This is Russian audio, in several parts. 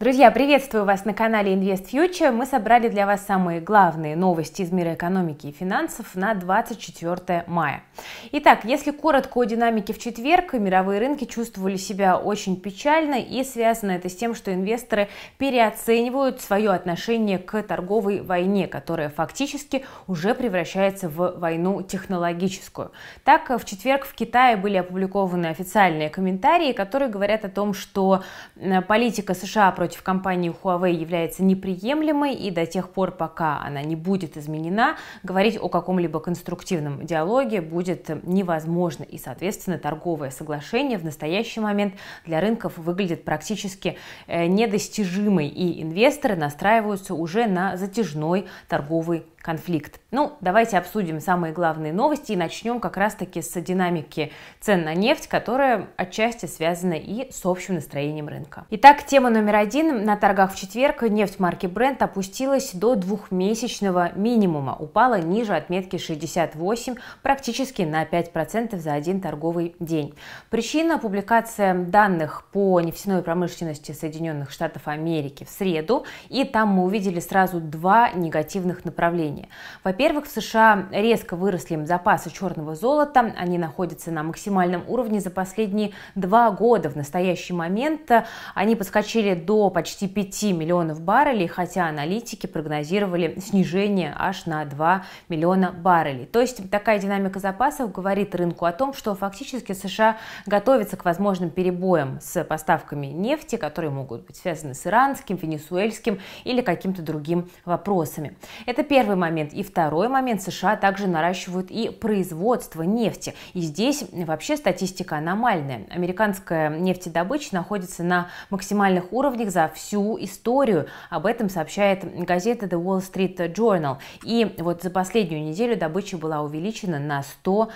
Друзья, приветствую вас на канале Invest Future. Мы собрали для вас самые главные новости из мира экономики и финансов на 24 мая. Итак, если коротко о динамике в четверг, мировые рынки чувствовали себя очень печально и связано это с тем, что инвесторы переоценивают свое отношение к торговой войне, которая фактически уже превращается в войну технологическую. Так, в четверг в Китае были опубликованы официальные комментарии, которые говорят о том, что э, политика США против против компании Huawei является неприемлемой, и до тех пор, пока она не будет изменена, говорить о каком-либо конструктивном диалоге будет невозможно, и, соответственно, торговое соглашение в настоящий момент для рынков выглядит практически э, недостижимой, и инвесторы настраиваются уже на затяжной торговый конфликт. Ну, давайте обсудим самые главные новости и начнем как раз-таки с динамики цен на нефть, которая отчасти связана и с общим настроением рынка. Итак, тема номер один магазин. На торгах в четверг нефть марки Brent опустилась до двухмесячного минимума, упала ниже отметки 68, практически на 5% за один торговый день. Причина – публикация данных по нефтяной промышленности Соединенных Штатов Америки в среду, и там мы увидели сразу два негативных направления. Во-первых, в США резко выросли запасы черного золота, они находятся на максимальном уровне за последние два года. В настоящий момент они подскочили до почти 5 миллионов баррелей, хотя аналитики прогнозировали снижение аж на 2 миллиона баррелей. То есть такая динамика запасов говорит рынку о том, что фактически США готовятся к возможным перебоям с поставками нефти, которые могут быть связаны с иранским, венесуэльским или каким-то другим вопросами. Это первый момент. И второй момент. США также наращивают и производство нефти. И здесь вообще статистика аномальная. Американская нефтедобыча находится на максимальных уровнях за всю историю. Об этом сообщает газета The Wall Street Journal. И вот за последнюю неделю добыча была увеличена на 100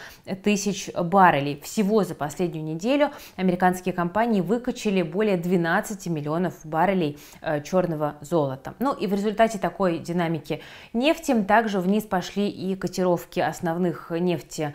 тысяч баррелей. Всего за последнюю неделю американские компании выкачали более 12 миллионов баррелей э, черного золота. Ну и в результате такой динамики нефти также вниз пошли и котировки основных нефти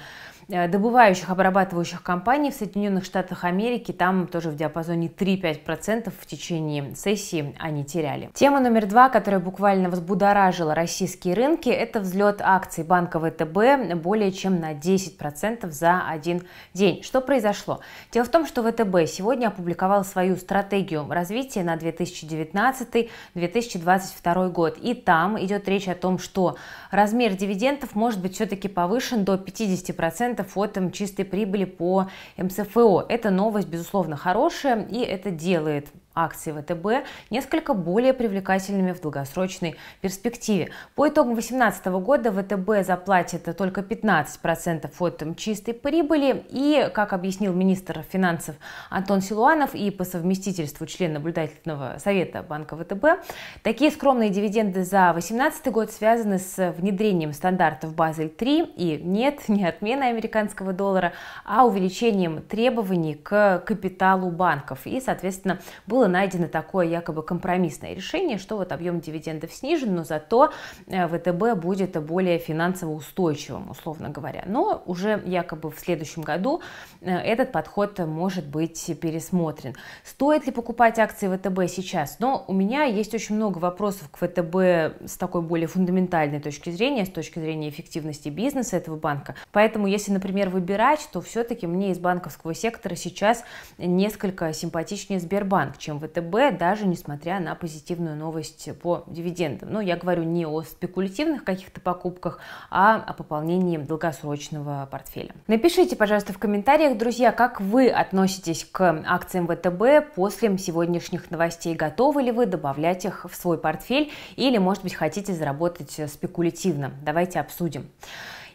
Э, добывающих, обрабатывающих компаний в Соединенных Штатах Америки, там тоже в диапазоне 3-5% в течение сессии они теряли. Тема номер два, которая буквально взбудоражила российские рынки, это взлет акций банка ВТБ более чем на 10% за один день. Что произошло? Дело в том, что ВТБ сегодня опубликовал свою стратегию развития на 2019-2022 год. И там идет речь о том, что размер дивидендов может быть все-таки повышен до 50% 10% от чистой прибыли по МСФО. Это новость, безусловно, хорошая, и это делает акций ВТБ несколько более привлекательными в долгосрочной перспективе. По итогам 2018 года ВТБ заплатит только 15% от чистой прибыли и, как объяснил министр финансов Антон Силуанов и по совместительству член наблюдательного совета Банка ВТБ, такие скромные дивиденды за 2018 год связаны с внедрением стандартов Базель-3 и нет, не отмена американского доллара, а увеличением требований к капиталу банков. И, соответственно, было было найдено такое якобы компромиссное решение, что вот объем дивидендов снижен, но зато э, ВТБ будет более финансово устойчивым, условно говоря. Но уже якобы в следующем году э, этот подход может быть пересмотрен. Стоит ли покупать акции ВТБ сейчас? Но у меня есть очень много вопросов к ВТБ с такой более фундаментальной точки зрения, с точки зрения эффективности бизнеса этого банка. Поэтому, если, например, выбирать, то все-таки мне из банковского сектора сейчас несколько симпатичнее Сбербанк, чем чем ВТБ, даже несмотря на позитивную новость по дивидендам. Но ну, я говорю не о спекулятивных каких-то покупках, а о пополнении долгосрочного портфеля. Напишите, пожалуйста, в комментариях, друзья, как вы относитесь к акциям ВТБ после сегодняшних новостей. Готовы ли вы добавлять их в свой портфель или, может быть, хотите заработать спекулятивно? Давайте обсудим.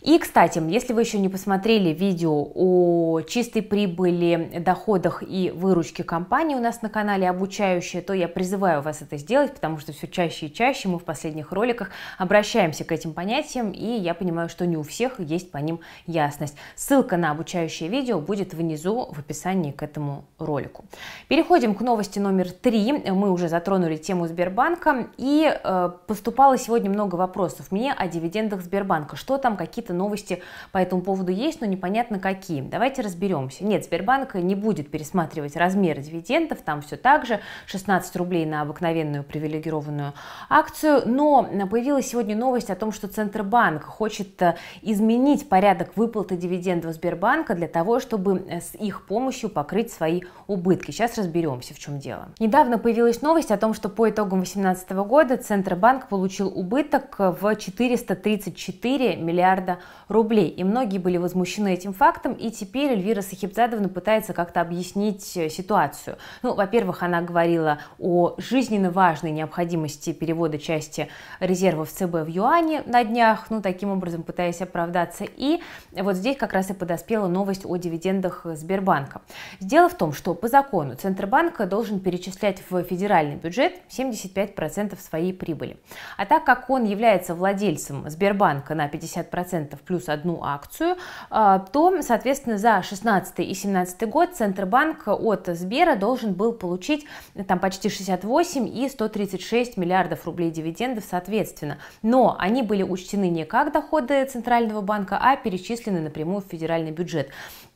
И, кстати, если вы еще не посмотрели видео о чистой прибыли, доходах и выручке компании у нас на канале обучающие, то я призываю вас это сделать, потому что все чаще и чаще мы в последних роликах обращаемся к этим понятиям, и я понимаю, что не у всех есть по ним ясность. Ссылка на обучающее видео будет внизу в описании к этому ролику. Переходим к новости номер три. Мы уже затронули тему Сбербанка, и э, поступало сегодня много вопросов мне о дивидендах Сбербанка. Что там, какие-то какие-то новости по этому поводу есть, но непонятно какие. Давайте разберемся. Нет, Сбербанк не будет пересматривать размер дивидендов, там все так же, 16 рублей на обыкновенную привилегированную акцию, но э, появилась сегодня новость о том, что Центробанк хочет э, изменить порядок выплаты дивидендов Сбербанка для того, чтобы э, с их помощью покрыть свои убытки. Сейчас разберемся, в чем дело. Недавно появилась новость о том, что по итогам 2018 года Центробанк получил убыток в 434 миллиарда рублей. И многие были возмущены этим фактом, и теперь Эльвира Сахибзадовна пытается как-то объяснить э, ситуацию. Ну, во-первых, она говорила о жизненно важной необходимости перевода части резервов ЦБ в юане на днях, ну, таким образом пытаясь оправдаться. И вот здесь как раз и подоспела новость о дивидендах Сбербанка. Дело в том, что по закону Центробанк должен перечислять в федеральный бюджет 75% своей прибыли. А так как он является владельцем Сбербанка на 50% плюс одну акцию, а, то, соответственно, за 16 и 17 год Центробанк от Сбера должен был получить э, там почти 68 и 136 миллиардов рублей дивидендов соответственно. Но они были учтены не как доходы Центрального банка, а перечислены напрямую в федеральный бюджет.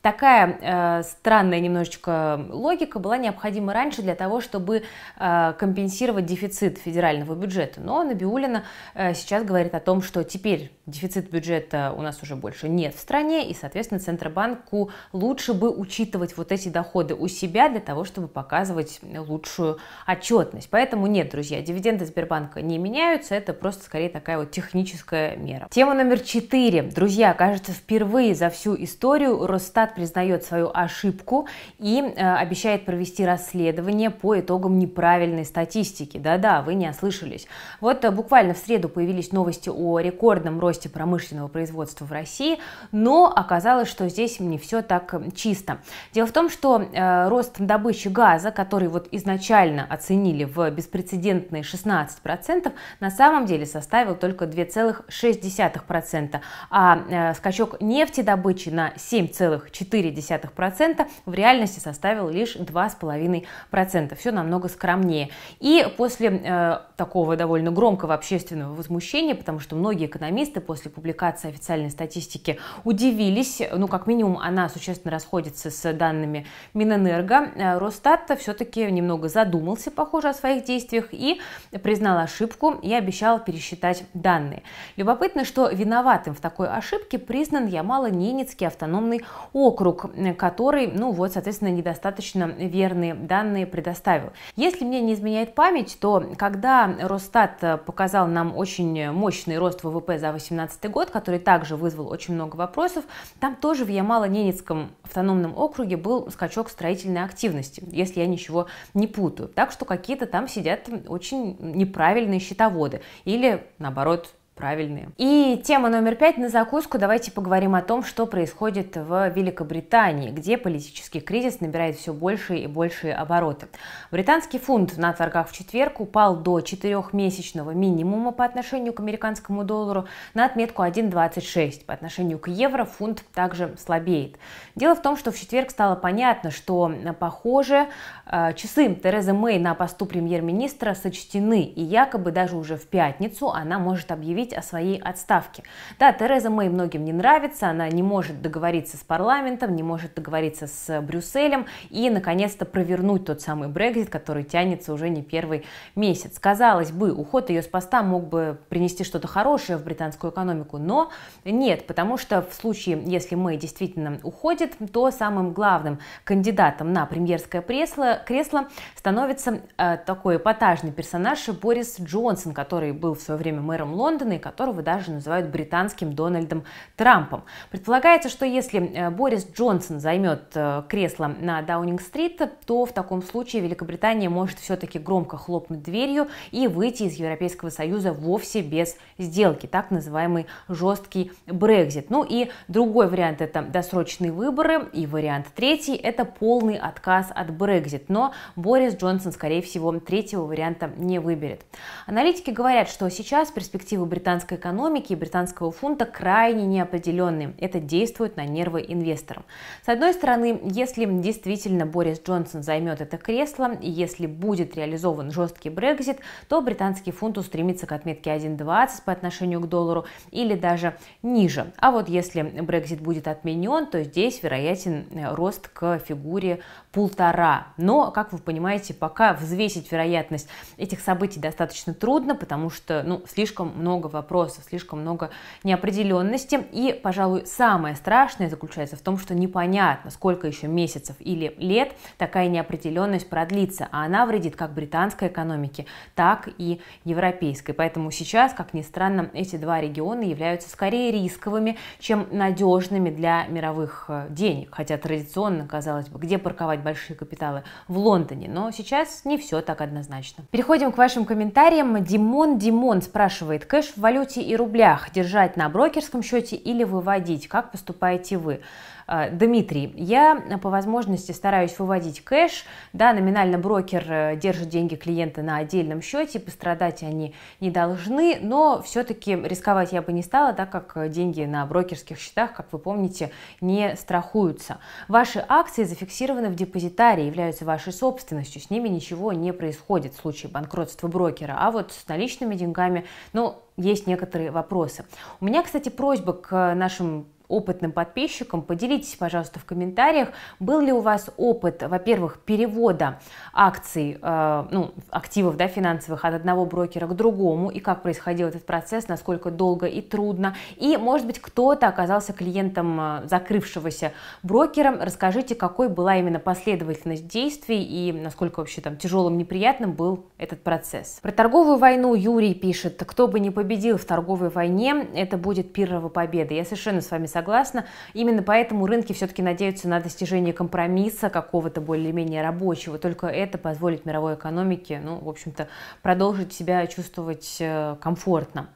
Такая э, странная немножечко логика была необходима раньше для того, чтобы э, компенсировать дефицит федерального бюджета. Но Набиулина э, сейчас говорит о том, что теперь дефицит бюджета у нас уже больше нет в стране, и, соответственно, Центробанку лучше бы учитывать вот эти доходы у себя для того, чтобы показывать лучшую отчетность. Поэтому нет, друзья, дивиденды Сбербанка не меняются, это просто скорее такая вот техническая мера. Тема номер четыре. Друзья, кажется, впервые за всю историю Росстат признает свою ошибку и э, обещает провести расследование по итогам неправильной статистики. Да-да, вы не ослышались. Вот э, буквально в среду появились новости о рекордном росте промышленного производства в России, но оказалось, что здесь не все так э, чисто. Дело в том, что э, рост добычи газа, который вот изначально оценили в беспрецедентные 16%, на самом деле составил только 2,6%, а э, скачок нефтедобычи на 7,4% 0,4%, в реальности составил лишь 2,5%. Все намного скромнее. И после э, такого довольно громкого общественного возмущения, потому что многие экономисты после публикации официальной статистики удивились, ну как минимум она существенно расходится с данными Минэнерго, э, Росстат все-таки немного задумался, похоже, о своих действиях и признал ошибку и обещал пересчитать данные. Любопытно, что виноватым в такой ошибке признан Ямало-Ненецкий автономный округ округ, э, который, ну вот, соответственно, недостаточно верные данные предоставил. Если мне не изменяет память, то когда Росстат э, показал нам очень мощный рост ВВП за 2018 год, который также вызвал очень много вопросов, там тоже в Ямало-Ненецком автономном округе был скачок строительной активности, если я ничего не путаю. Так что какие-то там сидят очень неправильные счетоводы или, наоборот, правильные. И тема номер пять на закуску. Давайте поговорим о том, что происходит в Великобритании, где политический кризис набирает все больше и большие обороты. Британский фунт на торгах в четверг упал до четырехмесячного минимума по отношению к американскому доллару на отметку 1.26. По отношению к евро фунт также слабеет. Дело в том, что в четверг стало понятно, что, э, похоже, э, часы Терезы Мэй на посту премьер-министра сочтены, и якобы даже уже в пятницу она может объявить заявить о своей отставке. Да, Тереза Мэй многим не нравится, она не может договориться с парламентом, не может договориться с Брюсселем и, наконец-то, провернуть тот самый Брекзит, который тянется уже не первый месяц. Казалось бы, уход ее с поста мог бы принести что-то хорошее в британскую экономику, но нет, потому что в случае, если Мэй действительно уходит, то самым главным кандидатом на премьерское кресло, кресло становится э, такой эпатажный персонаж Борис Джонсон, который был в свое время мэром Лондона, Украины, которого даже называют британским Дональдом Трампом. Предполагается, что если э, Борис Джонсон займет э, кресло на Даунинг-стрит, то в таком случае Великобритания может все-таки громко хлопнуть дверью и выйти из Европейского Союза вовсе без сделки, так называемый жесткий Брекзит. Ну и другой вариант это досрочные выборы, и вариант третий это полный отказ от Брекзит. Но Борис Джонсон, скорее всего, третьего варианта не выберет. Аналитики говорят, что сейчас перспективы Британии британской экономики и британского фунта крайне неопределенны. Это действует на нервы инвесторам. С одной стороны, если действительно Борис Джонсон займет это кресло, и если будет реализован жесткий Брекзит, то британский фунт устремится к отметке 1.20 по отношению к доллару или даже ниже. А вот если Брекзит будет отменен, то здесь вероятен э, рост к фигуре полтора. Но, как вы понимаете, пока взвесить вероятность этих событий достаточно трудно, потому что ну, слишком много вопросов, слишком много неопределенности. И, пожалуй, самое страшное заключается в том, что непонятно, сколько еще месяцев или лет такая неопределенность продлится, а она вредит как британской экономике, так и европейской. Поэтому сейчас, как ни странно, эти два региона являются скорее рисковыми, чем надежными для мировых э, денег. Хотя традиционно, казалось бы, где парковать большие капиталы? В Лондоне. Но сейчас не все так однозначно. Переходим к вашим комментариям. Димон Димон спрашивает, кэш в валюте и рублях, держать на брокерском счете или выводить? Как поступаете вы? А, Дмитрий, я э, по возможности стараюсь выводить кэш, да, номинально брокер э, держит деньги клиента на отдельном счете, пострадать они не должны, но все-таки рисковать я бы не стала, так как э, деньги на брокерских счетах, как вы помните, не страхуются. Ваши акции зафиксированы в депозитарии, являются вашей собственностью, с ними ничего не происходит в случае банкротства брокера, а вот с наличными деньгами, ну, есть некоторые вопросы. У меня, кстати, просьба к нашим опытным подписчикам, поделитесь, пожалуйста, в комментариях, был ли у вас опыт, во-первых, перевода акций, э, ну, активов да, финансовых от одного брокера к другому, и как происходил этот процесс, насколько долго и трудно, и, может быть, кто-то оказался клиентом э, закрывшегося брокера, расскажите, какой была именно последовательность действий и насколько вообще там тяжелым, неприятным был этот процесс. Про торговую войну Юрий пишет, кто бы не победил в торговой войне, это будет первая победа. Я совершенно с вами согласна согласна. Именно поэтому рынки все-таки надеются на достижение компромисса какого-то более-менее рабочего. Только это позволит мировой экономике, ну, в общем-то, продолжить себя чувствовать э, комфортно.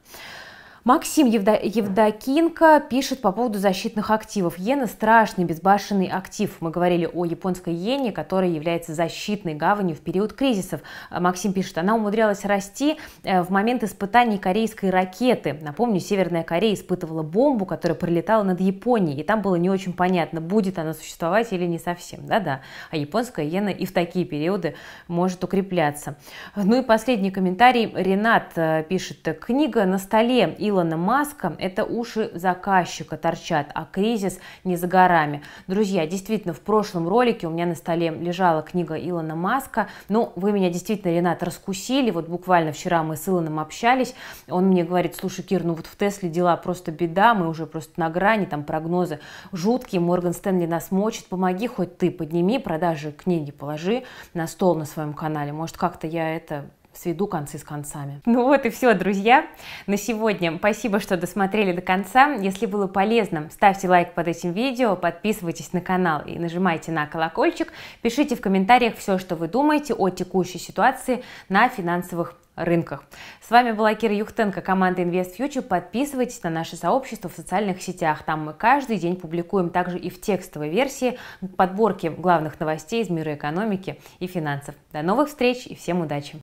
Максим Евда... Евдокинко пишет по поводу защитных активов. Иена – страшный безбашенный актив. Мы говорили о японской иене, которая является защитной гаванью в период кризисов. Максим пишет, она умудрялась расти э, в момент испытаний корейской ракеты. Напомню, Северная Корея испытывала бомбу, которая пролетала над Японией, и там было не очень понятно, будет она существовать или не совсем. Да-да, а японская иена и в такие периоды может укрепляться. Ну и последний комментарий. Ренат э, пишет, книга на столе и Илона Маска – это уши заказчика торчат, а кризис не за горами. Друзья, действительно, в прошлом ролике у меня на столе лежала книга Илона Маска. Ну, вы меня действительно, Ренат, раскусили. Вот буквально вчера мы с Илоном общались. Он мне говорит, слушай, Кир, ну вот в Тесле дела просто беда, мы уже просто на грани, там прогнозы жуткие, Морган Стэнли нас мочит, помоги хоть ты, подними продажи книги, положи на стол на своем канале. Может, как-то я это сведу концы с концами. Ну вот и все, друзья, на сегодня. Спасибо, что досмотрели до конца. Если было полезно, ставьте лайк под этим видео, подписывайтесь на канал и нажимайте на колокольчик. Пишите в комментариях все, что вы думаете о текущей ситуации на финансовых рынках. С вами была Кира Юхтенко, команда Invest Future. Подписывайтесь на наше сообщество в социальных сетях. Там мы каждый день публикуем также и в текстовой версии подборки главных новостей из мира экономики и финансов. До новых встреч и всем удачи!